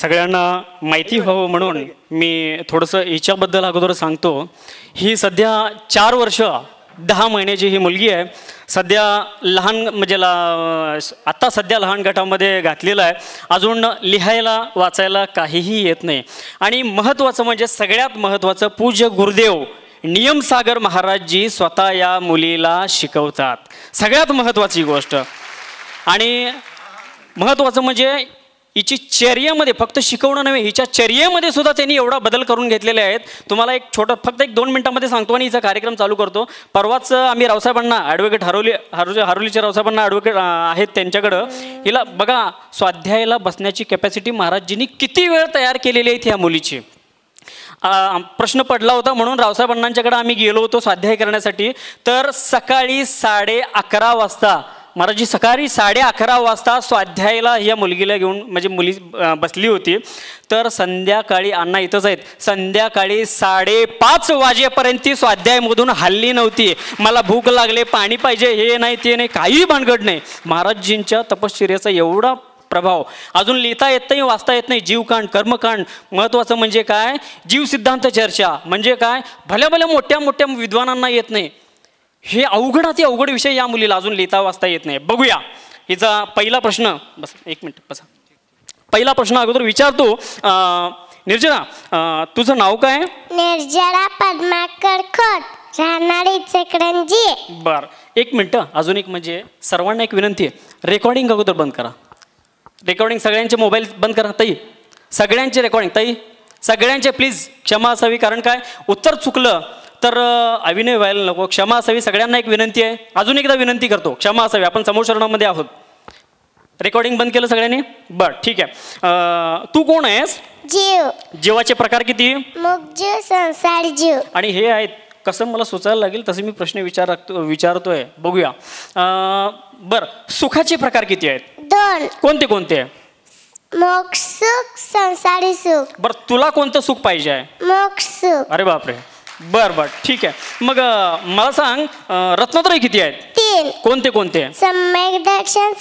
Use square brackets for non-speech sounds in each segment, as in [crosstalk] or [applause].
सगळ्यांना माहिती व्हावं म्हणून मी थोडंसं हिच्याबद्दल अगोदर सांगतो ही सध्या चार वर्ष दहा महिन्याची ही मुलगी आहे सध्या लहान म्हणजे ला आत्ता सध्या लहान गटामध्ये घातलेलं आहे अजून लिहायला वाचायला काहीही येत नाही आणि महत्त्वाचं म्हणजे सगळ्यात महत्त्वाचं पूज्य गुरुदेव नियमसागर महाराजजी स्वतः या मुलीला शिकवतात सगळ्यात महत्त्वाची गोष्ट आणि महत्त्वाचं म्हणजे हिची चर्येमध्ये फक्त शिकवणं नव्हे हिच्या चर्येमध्ये सुद्धा त्यांनी एवढा बदल करून घेतलेले आहेत तुम्हाला एक छोटं फक्त एक दोन मिनिटामध्ये सांगतो आणि हिचा कार्यक्रम चालू करतो परवाच आम्ही रावसाहेबांना ॲडव्होकेट हरवली हरु हरवलीच्या रावसाहेबांना ॲडव्होकेट आहेत त्यांच्याकडं हिला बघा स्वाध्यायला बसण्याची कॅपॅसिटी महाराजजींनी किती वेळ तयार केलेली आहे ह्या मुलीची प्रश्न पडला होता म्हणून रावसाहेब अण्णांच्याकडे आम्ही गेलो होतो स्वाध्याय करण्यासाठी तर सकाळी साडे अकरा वाजता महाराजी सकाळी साडे अकरा वाजता स्वाध्यायला या मुलगीला घेऊन म्हणजे मुली बसली होती तर संध्याकाळी अण्णा इथंच आहेत संध्याकाळी साडेपाच वाजेपर्यंत ती स्वाध्यायमधून हल्ली नव्हती मला भूक लागले पाणी पाहिजे हे नाही ते नाही काही भानगड नाही महाराजजींच्या तपश्चर्याचा एवढा प्रभाव अजून लिहिता येत नाही वाचता येत नाही जीवकांड कर्मकांड महत्त्वाचं म्हणजे काय जीवसिद्धांत चर्चा म्हणजे काय भल्या भल्या मोठ्या मोठ्या विद्वानांना येत नाही हे ते अवघड विषय या मुलीला अजून लिहिता वाचता येत नाही बघूया हिचा पहिला प्रश्न बस एक मिनिट बसा पहिला प्रश्न अगोदर विचारतो निर्जना तुझं नाव काय निर्जरा पद्माकर खत बर एक मिनिट अजून एक म्हणजे सर्वांना एक विनंती आहे रेकॉर्डिंग अगोदर बंद करा रेकॉर्डिंग सगळ्यांचे मोबाईल बंद करा ताई सगळ्यांचे रेकॉर्डिंग ताई सगळ्यांचे प्लीज क्षमा असावी कारण काय उत्तर चुकलं तर अभिनय व्हायला नको क्षमा असावी सगळ्यांना एक विनंती आहे अजून एकदा विनंती करतो क्षमा असावी आपण समोर शरणामध्ये आहोत रेकॉर्डिंग बंद केलं सगळ्यांनी बर ठीक आहे तू कोण आहेस जीव जीवाचे प्रकार किती जीव संसार जीव आणि हे आहेत कसं मला सुचायला लागेल तसे मी प्रश्न विचार विचारतोय बघूया बर सुखाचे प्रकार किती आहेत दोन कोणते कोणते मोक्ष सुख संसारी सुख बर तुला कोणतं सुख पाहिजे आहे मोक्ष सुख अरे बापरे बर बर ठीक आहे मग मला सांग रत्नात्रय किती आहेत तीन कोणते कोणते सम्यक दर्शन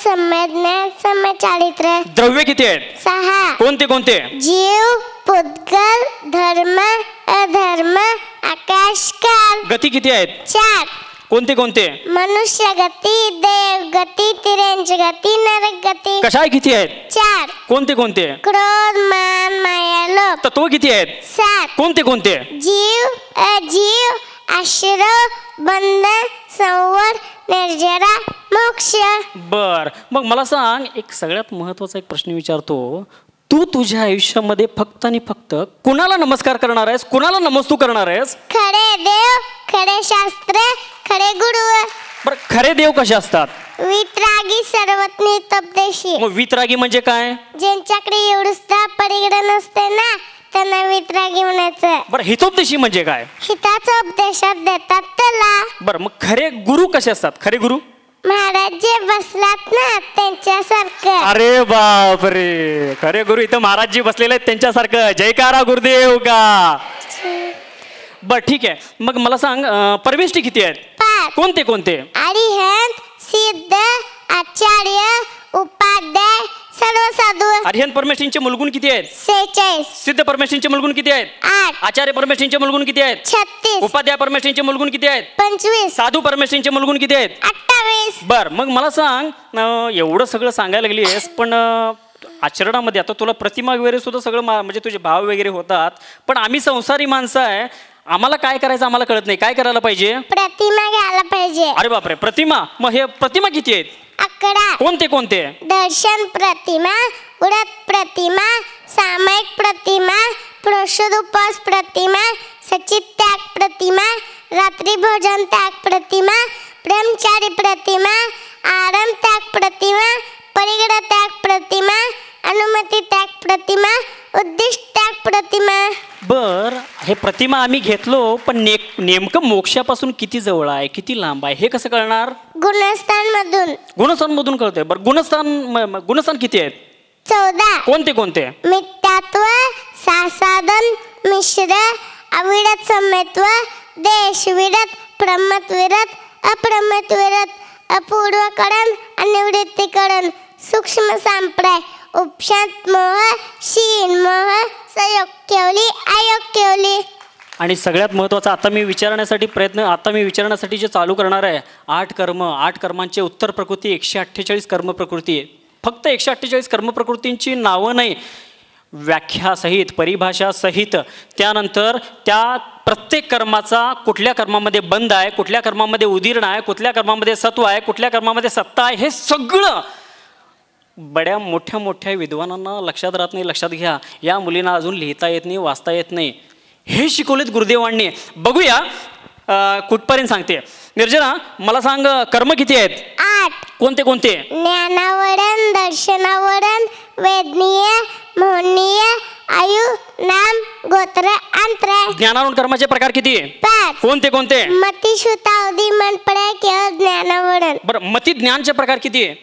द्रव्य किती आहेत सहा कोणते कोणते जीव पुद्गल धर्म अधर्म आकाश काल गती किती आहेत चार कोणते कोणते मनुष्य गती देव गती तिरेंज गती नरक गती कशाय किती आहेत चार कोणते कोणते क्रोध मान माया लोक तत्व किती आहेत सात कोणते कोणते जीव अजीव आश्रय बंधन संवर निर्जरा मोक्ष बर मग मला सांग एक सगळ्यात महत्वाचा एक प्रश्न विचारतो तू तुझ्या आयुष्यामध्ये फक्त आणि फक्त कुणाला नमस्कार करणार आहेस कुणाला नमस्तू करणार आहेस खरे देव खरे शास्त्र खरे गुरु बर खरे देव कसे असतात वितरागी सर्वज्ञ तपदेशी वितरागी म्हणजे काय ज्यांच्याकडे एवढं परिग्रह नसते ना त्यांना वित्रा घेऊन बर हितोपदेशी म्हणजे काय हिताचा उपदेश देतात त्याला बर मग खरे गुरु कसे असतात खरे गुरु महाराज जे बसलात ना त्यांच्यासारखं अरे बाप रे खरे गुरु इथं जी बसलेले आहेत त्यांच्यासारखं जयकारा गुरुदेव का बर ठीक आहे मग मला सांग परमेष्टी किती आहेत कोणते कोणते अरिहंत सिद्ध आचार्य उपाध्याय सर्व साधू आर्यन परमेश्वरींचे मुलगुण किती आहेत सिद्ध परमेश्वरींचे मुलगुण किती आहेत आचार्य परमेश्वरींचे मुलगुण किती आहेत छत्तीस उपाध्याय परमेश्वरींचे मुलगुण किती आहेत पंचवीस साधू परमेश्वरींचे मुलगुण किती आहेत अठ्ठावीस बर मग मला सांग एवढं सगळं सांगायला लागली आहेस पण आचरणामध्ये आता तुला प्रतिमा वगैरे सुद्धा सगळं म्हणजे तुझे भाव वगैरे होतात पण आम्ही संसारी माणसं आहे आम्हाला काय करायचं आम्हाला कळत नाही काय करायला पाहिजे प्रतिमा घ्यायला पाहिजे अरे बापरे प्रतिमा मग हे प्रतिमा किती आहेत अकरा कोणते कोणते दर्शन प्रतिमा व्रत प्रतिमा सामायिक प्रतिमा प्रोषदोपास प्रतिमा सचित त्याग प्रतिमा रात्री भोजन त्याग प्रतिमा ब्रह्मचारी प्रतिमा आराम त्याग प्रतिमा परिग्रह त्याग प्रतिमा अनुमती त्याग प्रतिमा उद्दिष्ट त्याग प्रतिमा बर हे प्रतिमा आम्ही घेतलो पण ने नेमकं मोक्षापासून किती जवळ आहे किती लांब आहे हे कसं कळणार गुणस्थान मधून गुणस्थान मधून बरं गुणस्थान म- म- गुणस्थान किती आहेत चौदा कोणते कोणते मिथ्यात्व सासाधन मिश्र अविरत समेत्व देश विरत प्रमत विरत अप्रमत विरत अपूर्वकरण अनिवृत्तीकरण सूक्ष्म संप्रदाय उपशांत मोह शीन मोह संयोग केवली आयोग आणि सगळ्यात महत्त्वाचं आता मी विचारण्यासाठी प्रयत्न आता मी विचारण्यासाठी जे चालू करणार आहे आठ कर्म आठ कर्मांचे उत्तर प्रकृती एकशे अठ्ठेचाळीस कर्मप्रकृती फक्त एकशे अठ्ठेचाळीस कर्मप्रकृतींची नावं नाही व्याख्यासहित परिभाषासहित त्यानंतर त्या प्रत्येक कर्माचा कुठल्या कर्मामध्ये बंद आहे कुठल्या कर्मामध्ये उदीर्ण आहे कुठल्या कर्मामध्ये सत्व आहे कुठल्या कर्मामध्ये सत्ता आहे हे सगळं बड्या मोठ्या मोठ्या विद्वानांना लक्षात राहत नाही लक्षात घ्या या मुलींना अजून लिहिता येत नाही वाचता येत नाही हे शिकवलेत गुरुदेवांनी बघूया कुठपर्यंत सांगते निर्जना मला सांग कर्म किती आहेत आठ कोणते कोणते ज्ञानावरण दर्शनावरण वेदनीय मोहनीय आयु नाम गोत्र अंतर ज्ञानावरण कर्माचे प्रकार किती पाच कोणते कोणते मती श्रुता मनपडे केवळ ज्ञानावरण बरं मती ज्ञानचे प्रकार किती आहे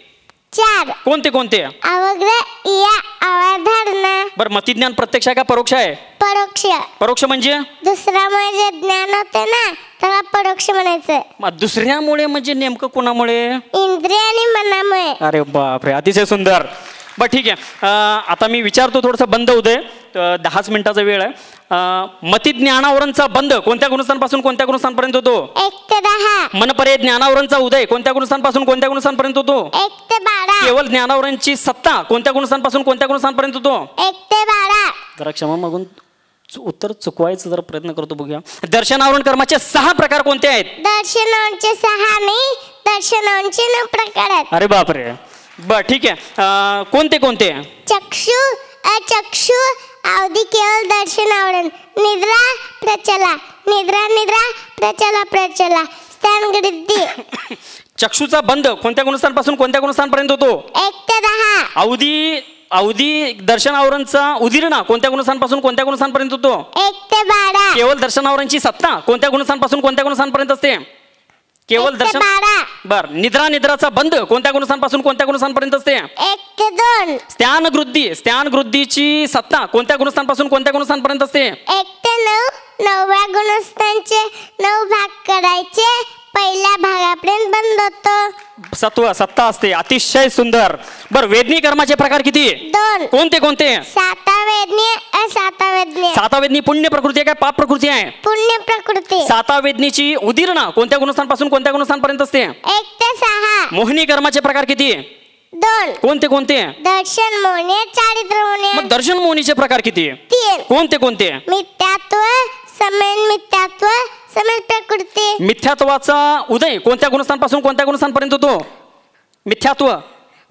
चार कोणते कोणते अवग्र या अवधारणा बरं ज्ञान प्रत्यक्ष आहे का परोक्ष आहे परोक्ष परोक्ष म्हणजे दुसऱ्यामुळे जे म्हणजे ज्ञान होते ना त्याला परोक्ष म्हणायचं दुसऱ्यामुळे म्हणजे नेमकं कोणामुळे इंद्रिय आणि मनामुळे अरे बापरे अतिशय सुंदर बरं ठीक आहे आता मी विचारतो थोडंसं बंद उदय दहाच मिनिटाचा वेळ आहे मती ज्ञानावरांचा बंद कोणत्या गुणस्थानपासून कोणत्या गुणस्थानपर्यंत होतो मनपरे ज्ञानावरांचा उदय कोणत्या गुणस्थानपासून कोणत्या गुणस्थानपर्यंत होतो केवळ ज्ञानावरांची सत्ता कोणत्या गुणस्थानपासून कोणत्या गुणस्थानपर्यंत होतो जरा क्षमा मागून उत्तर चुकवायचं जरा प्रयत्न करतो बघूया दर्शनावरण कर्माचे सहा प्रकार कोणते आहेत दर्शनांचे सहा नाही दर्शनावरणचे नऊ प्रकार अरे बापरे बर ठीक आहे कोणते कोणते चक्षु अचक्षु अवधी केवळ दर्शन आवरण निद्रा प्रचला निद्रा निद्रा प्रचला प्रचला [laughs] चक्षुचा बंद कोणत्या गुणस्थानपासून कोणत्या गुणस्थानपर्यंत होतो एक ते दहा अवधी अवधी आवरणचा उदीर्णा कोणत्या गुणस्थानपासून कोणत्या गुणस्थानपर्यंत होतो एक ते बारा केवळ दर्शनावरांची सत्ता कोणत्या गुणस्थानपासून कोणत्या गुणस्थानपर्यंत असते केवळ दर्शन बर निद्रा निद्राचा बंद कोणत्या गुणस्थानपासून कोणत्या गुणस्थानपर्यंत असते स्थान वृद्धी स्थान वृद्धीची सत्ता कोणत्या गुणस्थानपासून कोणत्या गुणस्थानपर्यंत असते नव्या गुणस्थानचे नऊ भाग करायचे पहिल्या भागापर्यंत बंद होतो सत्व सत्ता असते अतिशय सुंदर बर वेदनी कर्माचे प्रकार किती दोन कोणते कोणते सातावेदनी पुण्य प्रकृती आहे काय पाप प्रकृती आहे पुण्य प्रकृती सातावेदनीची उदीर्ण कोणत्या गुणस्थानपासून कोणत्या गुणस्थानपर्यंत असते एक ते सहा मोहिनी कर्माचे प्रकार किती दोन कोणते कोणते दर्शन मोहनी चारित्र मोहनी दर्शन मोहनीचे प्रकार किती तीन कोणते कोणते मिथ्यात्व समेन मिथ्यात्व मिथ्यात्वाचा उदय कोणत्या गुणस्थानपासून कोणत्या गुणस्थानपर्यंत होतो मिथ्यात्व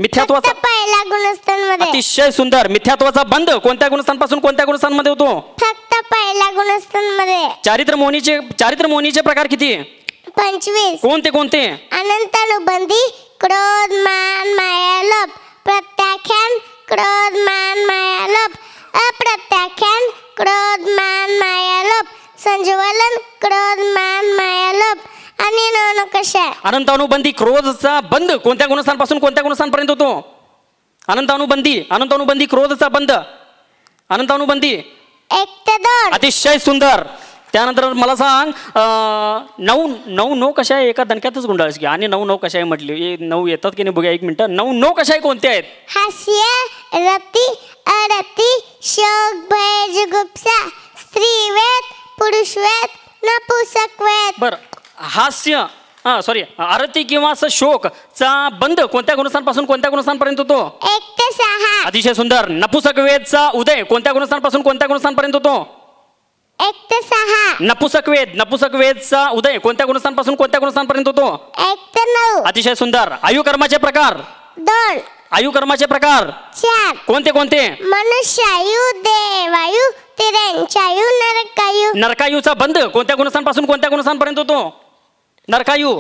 मिथ्यात्वाचा पहिला गुणस्थान मध्ये अतिशय सुंदर मिथ्यात्वाचा बंद कोणत्या गुणस्थानपासून कोणत्या गुणस्थान मध्ये होतो फक्त पहिल्या गुणस्थान मध्ये चारित्र मोहनीचे चारित्र मोहनीचे प्रकार किती पंचवीस कोणते कोणते अनंत अनुबंधी क्रोध मान माया लोभ क्रोध मान माया लोभ आणि अनंत अनंतानुबंधी क्रोधचा बंद कोणत्या गुणस्थानपासून कोणत्या गुणस्थानपर्यंत होतो अनंतानुबंधी अनंतानुबंधी क्रोधचा बंद अनंतानुबंधी एक ते दोन अतिशय सुंदर त्यानंतर मला सांग नऊ नऊ नऊ कशा आहे एका दणक्यातच गुंडाळस की आणि नऊ नऊ कशा आहे म्हटली नऊ येतात की नाही बघा एक मिनिट नऊ नऊ कशा आहे कोणत्या आहेत हास्य रती अरती शोक भय जुगुप्सा पुरुष पुरुषवेद नपुसक बर हास्य हा सॉरी आरती किंवा असं शोक चा बंद कोणत्या गुणस्थानपासून कोणत्या गुणस्थानपर्यंत होतो एक सहा अतिशय सुंदर नपुसक वेदचा उदय कोणत्या गुणस्थानपासून कोणत्या गुणस्थानपर्यंत होतो एक ते सहा नपुसक वेद नपुसक वेदचा उदय कोणत्या गुणस्थानपासून कोणत्या गुणस्थानपर्यंत होतो एक नऊ अतिशय सुंदर आयुकर्माचे प्रकार दोन आयुकर्माचे प्रकार कोणते कोणते मनुष्य आयु देवायू नरकायू नरकायूचा बंद कोणत्या गुणस्थानपासून कोणत्या गुणस्थानपर्यंत होतो नरकायू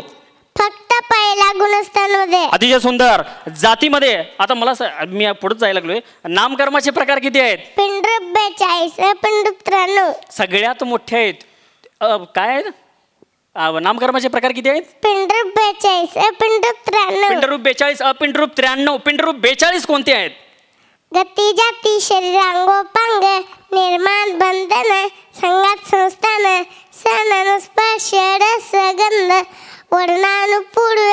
फक्त पहिला गुणस्थान मध्ये अतिशय सुंदर जातीमध्ये आता मला मी पुढे जायला लागलोय नामकर्माचे प्रकार किती आहेत पिंडरूप बेचाळीस पिंडरूप त्र्याण्णव सगळ्यात मोठे आहेत काय नामकर्माचे प्रकार किती आहेत पिंडरूप बेचाळीस पिंडरूप त्र्याण्णव पिंडरूप बेचाळीस अपिंडरूप त्र्याण्णव पिंडरूप बेचाळीस कोणते आहेत गती जाती शरीरांगोपांग निर्माण बंधन संघात संस्थान सननुस्पर्श स्पर्श रस गंध वर्णानुपूर्व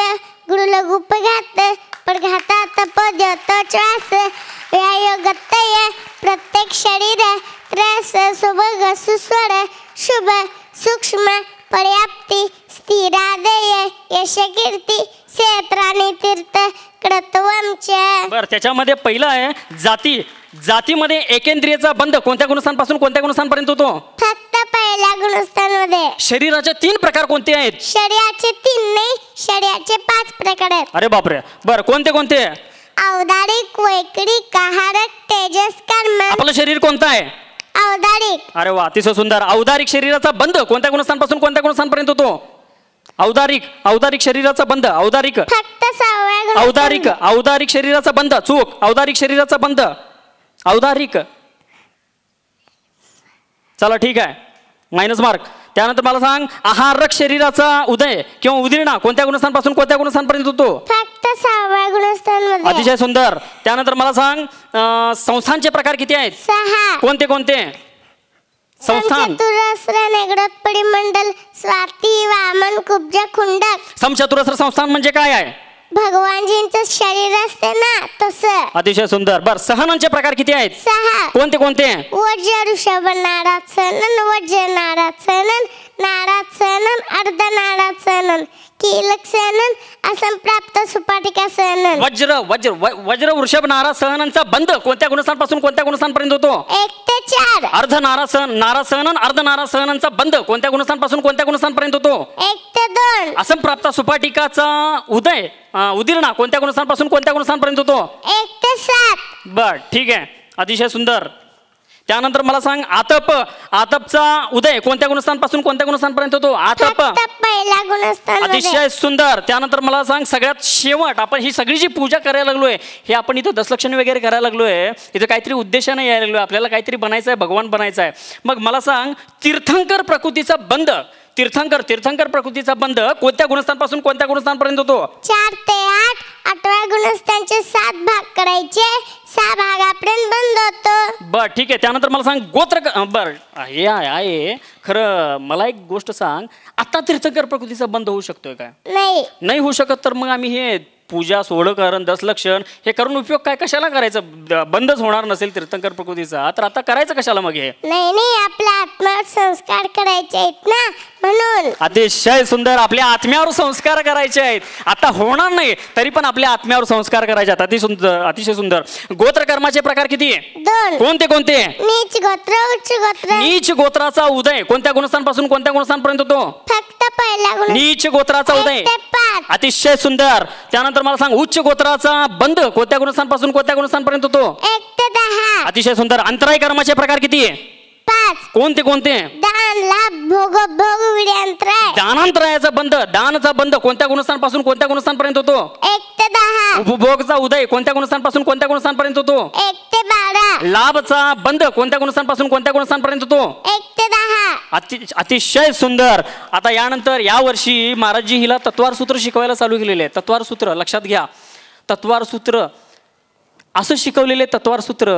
गृलगुपघात पडघातात पद्यत श्वास व्यायोगतय प्रत्येक शरीर त्रस सुभग सुस्वर शुभ सूक्ष्म पर्याप्ती स्थिरादय यशकीर्ती क्षेत्र तीर्थ बर त्याच्यामध्ये पहिलं आहे जाती जातीमध्ये एकेंद्रियचा बंध कोणत्या गुणस्थानपासून कोणत्या गुणस्थानपर्यंत होतो फक्त पहिल्या गुणस्थानमध्ये शरीराचे तीन प्रकार कोणते आहेत शरीराचे तीन नाही शरीराचे पाच प्रकार आहेत अरे बापरे बर कोणते कोणते औदारिक वैकडी कहारक तेजस कर्म आपलं शरीर कोणतं आहे औदारिक अरे वा अतिशय सुंदर औदारिक शरीराचा बंध कोणत्या गुणस्थानपासून कोणत्या गुणस्थानपर्यंत होतो औदारिक औदारिक शरीराचा बंध औदारिक औदारिक औदारिक शरीराचा बंध चूक औदारिक शरीराचा बंध औदारिक चला ठीक आहे मायनस मार्क त्यानंतर मला सांग आहारक शरीराचा उदय किंवा उदीर्णा कोणत्या गुणस्थानपासून कोणत्या गुणस्थानपर्यंत होतो अतिशय सुंदर त्यानंतर मला सांग संस्थांचे प्रकार किती आहेत कोणते कोणते संस्थान चतुरस्र नेगडत पडी मंडल स्वाती वामन कुब्जा खुंडक समचतुरस्र संस्थान म्हणजे काय आहे भगवानजींचं शरीर असते ना तसं अतिशय सुंदर बर सहनांचे प्रकार किती आहेत सहा कोणते कोणते वज्र ऋषभ नाडात सहनन वज्र नाडात सहनन नाडात सहनन अर्ध नाडात सहनन कीलक सहनन आसन प्राप्त सुपाटिका सहनन वज्र वज्र वज्र वृषभ नारा सहनांचा बंद कोणत्या गुणस्थानपासून कोणत्या गुणस्थानपर्यंत होतो एक ते चार अर्ध नारा सहन नारा सहनन अर्ध नारा सहननचा बंद कोणत्या गुणस्थानपासून कोणत्या गुणस्थानपर्यंत होतो एक ते दोन आसन प्राप्त सुपाटिकाचा उदय उदीर्णा कोणत्या गुणस्थानपासून कोणत्या गुणस्थानपर्यंत होतो एक ते सात बर ठीक आहे अतिशय सुंदर त्यानंतर मला सांग आतप आतपचा उदय कोणत्या गुणस्थानपासून कोणत्या गुणस्थानपर्यंत होतो आतप अतिशय सुंदर त्यानंतर मला सांग सगळ्यात शेवट आपण ही सगळी जी पूजा करायला लागलोय हे आपण इथं दसलक्षण वगैरे करायला लागलोय इथं काहीतरी उद्देशाने यायला लागलोय आपल्याला काहीतरी बनायचं आहे भगवान बनायचं आहे मग मला सांग तीर्थंकर प्रकृतीचा बंद तीर्थंकर तीर्थंकर प्रकृतीचा बंद कोणत्या गुणस्थानपासून कोणत्या गुणस्थानपर्यंत होतो चार ते आठ अठरा गुणस्थांचे सात भाग करायचे सहा आपण बंद होतो बर ठीक आहे त्यानंतर मला सांग गोत्र बर हे आहे खरं मला एक गोष्ट सांग आता तीर्थंकर प्रकृतीचा बंद होऊ शकतोय का नाही नाही होऊ शकत तर मग आम्ही हे पूजा सोडकरण लक्षण हे करून उपयोग काय कशाला करायचं बंदच होणार नसेल तीर्थंकर प्रकृतीचा तर आता करायचं कशाला मग हे नाही नाही आपला आत्मसंस्कार संस्कार करायचे आहेत ना अतिशय सुंदर आपल्या आत्म्यावर संस्कार करायचे आहेत आता होणार नाही तरी पण आपल्या आत्म्यावर संस्कार करायचे आहेत अतिशय सुंदर गोत्र कर्माचे प्रकार किती कोणते कोणते नीच गोत्र उच्च गोत्र नीच गोत्राचा उदय कोणत्या गुणस्थानपासून कोणत्या गुणस्थानपर्यंत होतो फक्त पहिला नीच गोत्राचा उदय अतिशय सुंदर त्यानंतर मला सांग उच्च गोत्राचा बंद कोणत्या गुणस्थानपासून कोणत्या गुणस्थानपर्यंत होतो दहा अतिशय सुंदर अंतराय कर्माचे प्रकार किती आहे पाच कोणते कोणते भोग भोग दानांतरायाचा बंध दानचा बंध कोणत्या गुणस्थानपासून कोणत्या गुणस्थानपर्यंत होतो एक ते दहा उपभोगचा उदय कोणत्या गुणस्थानपासून कोणत्या गुणस्थानपर्यंत होतो एक ते बारा लाभचा बंध कोणत्या गुणस्थानपासून कोणत्या गुणस्थानपर्यंत होतो एक ते दहा अतिशय सुंदर आता यानंतर या वर्षी महाराजजी हिला तत्वार सूत्र शिकवायला चालू केलेले आहे तत्वार सूत्र लक्षात घ्या तत्वार सूत्र असं शिकवलेले तत्वार सूत्र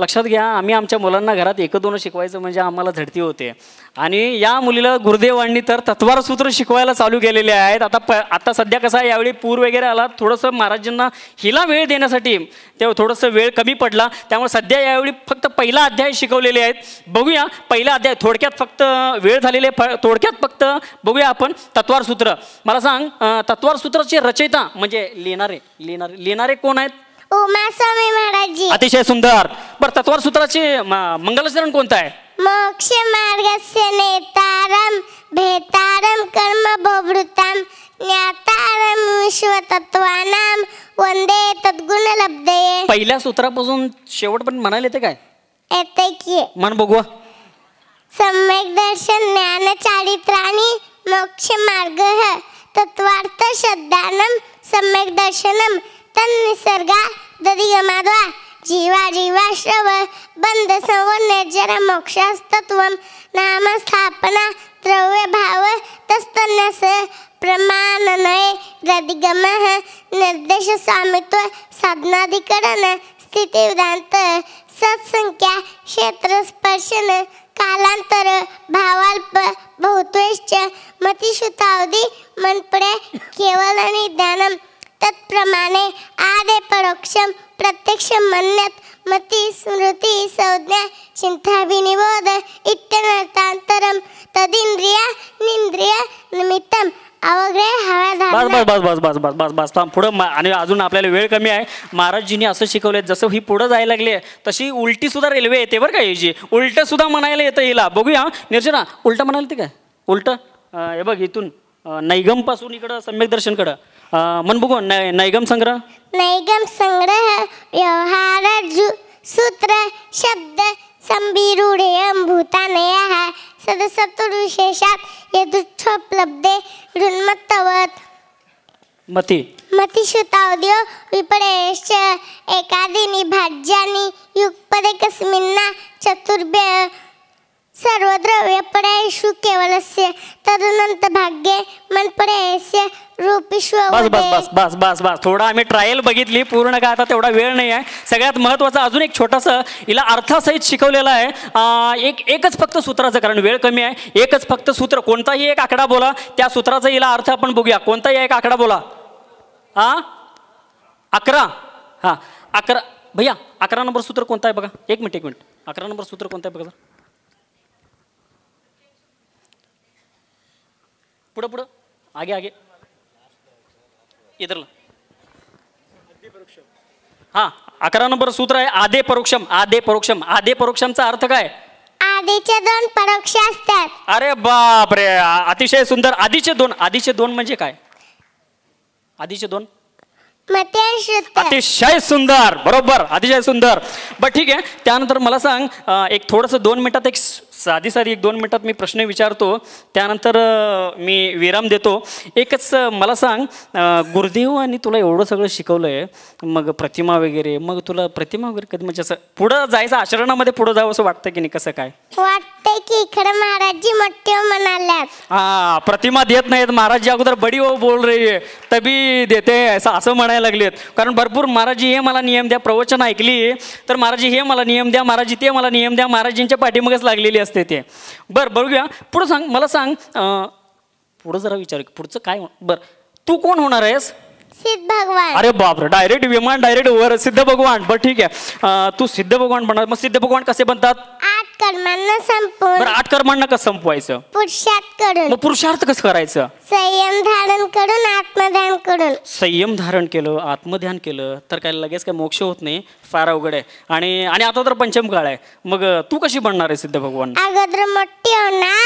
लक्षात घ्या आम्ही आमच्या मुलांना घरात एक दोन शिकवायचं म्हणजे आम्हाला झडती होते आणि या मुलीला गुरुदेवांनी तर तत्वारसूत्र शिकवायला चालू केलेले आहेत आता प आता सध्या कसा यावेळी पूर वगैरे आला थोडंसं महाराजांना हिला वेळ देण्यासाठी तेव्हा थोडंसं वेळ कमी पडला त्यामुळे सध्या यावेळी फक्त पहिला अध्याय शिकवलेले आहेत बघूया पहिला अध्याय थोडक्यात फक्त वेळ झालेले फ थोडक्यात फक्त बघूया आपण तत्वारसूत्र मला सांग तत्वारसूत्राची रचयिता म्हणजे लिहिणारे लिहिणारे लिहिणारे कोण आहेत उमास्वामी जी अतिशय सुंदर बर तत्वर सूत्राचे म- मंगलाचरण कोणतं आहे मोक्ष मार्गस्य नेतारं भेतारं कर्म ज्ञातारम ज्ञातारं विश्वतत्त्वानां वंदे तद्गुणलब्धये पहिल्या सूत्रापासून पण म्हणाले ते काय येते की मन बघू सम्यक दर्शन ज्ञान चारित्राणि मोक्ष मार्ग तत्वार्थ श्रद्धानं सम्यक दर्शनं तन्निसर्गा ददिगमाद्वा, जीवा जीवाश्रव बंध संवर्णेजर मोक्षस्तत्व नाम स्थापना द्रव्यभाव तस्तन्नस प्रमाणनये निर्देश स्वामित्व साधनाधिकरण स्थितिवदान्त सत्संख्या क्षेत्रस्पर्शन कालांतर भावाल्प बहुत्वेश्च मतिश्रुतावधि मनपडे केवल आणि ज्ञानम तत्प्रमाणे आदे परोक्षम प्रत्यक्ष मन्यत मती स्मृती संज्ञा चिंताभिनिबोध इत्यनर्तांतरम तदिंद्रिया निंद्रिय निमित्तम अवघे बस बस बस बस बस बस बस बस थांब पुढं आणि अजून आपल्याला वेळ कमी आहे महाराजजींनी असं शिकवले जसं ही पुढं जायला लागली आहे तशी उलटी सुद्धा रेल्वे येते बरं का याची उलटं सुद्धा म्हणायला येतं हिला बघूया निर्जना उलटं म्हणाल ते काय उलटं हे बघ इथून नैगम नैगमपासून इकडं सम्यक दर्शनकडं मनबुगो नय नैगम संग्रह नैगम संग्रह व्यवहार सूत्र शब्द संबिरुडेयम भूतानयः सदसप्तविशेषात् यदुच्छोपलब्धे रुन्मत्तवत् मती मतिश्रुतावधयो विपरेश्च एकादिनी भाज्यानी युगपदे कस्मिन्ना चतुर्भ्य सर्व द्रव्य परायशु केवलस्य तदनंत भाग्य मन बस बस बस बस बस थोडा आम्ही ट्रायल बघितली पूर्ण काय आता तेवढा वेळ नाही आहे सगळ्यात महत्त्वाचं अजून एक छोटंसं हिला अर्थासहित शिकवलेलं आहे एक एकच फक्त सूत्राचं कारण वेळ कमी आहे एकच फक्त सूत्र कोणताही एक आकडा बोला त्या सूत्राचा हिला अर्थ आपण बघूया कोणताही एक आकडा बोला हा अकरा हा अकरा भैया अकरा नंबर सूत्र कोणता आहे बघा एक मिनिट एक मिनिट अकरा नंबर सूत्र कोणता आहे बघा पुढं पुढं आगे आगे इधरला हा अकरा नंबर सूत्र आहे आधे परोक्षम आदे परोक्षम आदे परोक्षमचा अर्थ काय आधीचे दोन परोक्ष असतात अरे बाप रे अतिशय सुंदर आधीचे दोन आधीचे दोन म्हणजे काय आधीचे दोन अतिशय सुंदर बरोबर अतिशय सुंदर बट ठीक आहे त्यानंतर मला सांग एक थोडस दोन मिनिटात एक साधी साधी एक दोन मिनटात मी प्रश्न विचारतो त्यानंतर मी विराम देतो एकच मला सांग गुरुदेव आणि तुला एवढं सगळं शिकवलं आहे मग प्रतिमा वगैरे मग तुला प्रतिमा वगैरे कधी म्हणजे असं पुढं जायचं आचरणामध्ये पुढं जावं असं वाटतं की नाही कसं काय वाटतंय की इकडे महाराजजी मोठे हा प्रतिमा देत नाहीत महाराज जी अगोदर बडी बोल रही है तभी देते असं असं म्हणायला लागलेत कारण भरपूर महाराजजी हे मला नियम द्या प्रवचन ऐकली तर महाराजी हे मला नियम द्या महाराजी ते मला नियम द्या महाराजींच्या पाठीमागच लागलेली असते असते ते बरं बघूया पुढं सांग मला सांग पुढं जरा विचार पुढचं काय बरं तू कोण होणार आहेस सिद्ध भगवान अरे बापरे डायरेक्ट विमान डायरेक्ट वर सिद्ध भगवान बर ठीक आहे तू सिद्ध भगवान बनणार मग सिद्ध भगवान कसे बनतात आठ कर्मांना बरं आठ कर्मांना कसं संपवायचं पुरुषार्थ करून मग पुरुषार्थ कसं करायचं संयम धारण करून आत्मध्यान करून संयम धारण केलं आत्मध्यान केलं तर काय लगेच काय मोक्ष होत नाही फार अवघड आहे आणि आणि आता तर पंचम काळ आहे मग तू कशी बनणार आहे सिद्ध भगवान अगोदर मोठी होणार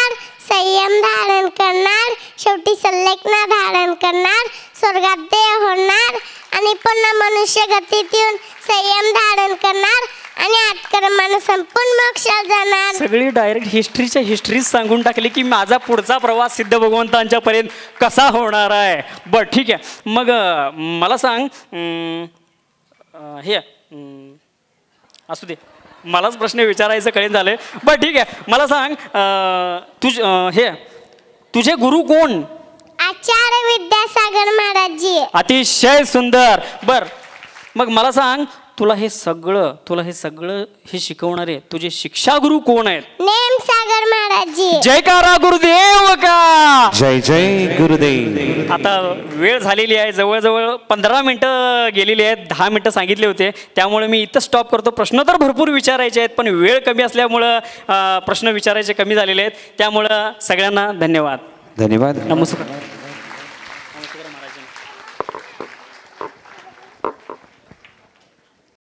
संयम धारण करणार शेवटी संलेखना धारण करणार स्वर्गात देव होणार आणि पुन्हा मनुष्य गतीत येऊन संयम धारण करणार आणि आत्कर्मानं संपूर्ण मोक्षात जाणार सगळी डायरेक्ट हिस्ट्रीच्या हिस्ट्री सांगून टाकली की माझा पुढचा प्रवास सिद्ध भगवंतांच्या पर्यंत कसा होणार आहे बर ठीक आहे मग मला सांग हे असू दे मलाच प्रश्न विचारायचं कळे झालं आहे बरं ठीक आहे मला सांग तुझ हे तुझे गुरु कोण आचार्य विद्यासागर महाराज अतिशय सुंदर बर मग मला सांग तुला हे सगळं तुला हे सगळं हे शिकवणारे तुझे शिक्षागुरु कोण आहेत नेम सागर जयकारा गुरुदेव का जय जय गुरुदेव आता वेळ झालेली आहे जवळजवळ पंधरा मिनिटं गेलेली आहेत दहा मिनटं सांगितले होते त्यामुळे मी इथं स्टॉप करतो प्रश्न तर भरपूर विचारायचे आहेत पण वेळ कमी असल्यामुळं प्रश्न विचारायचे कमी झालेले आहेत त्यामुळं सगळ्यांना धन्यवाद धन्यवाद नमस्कार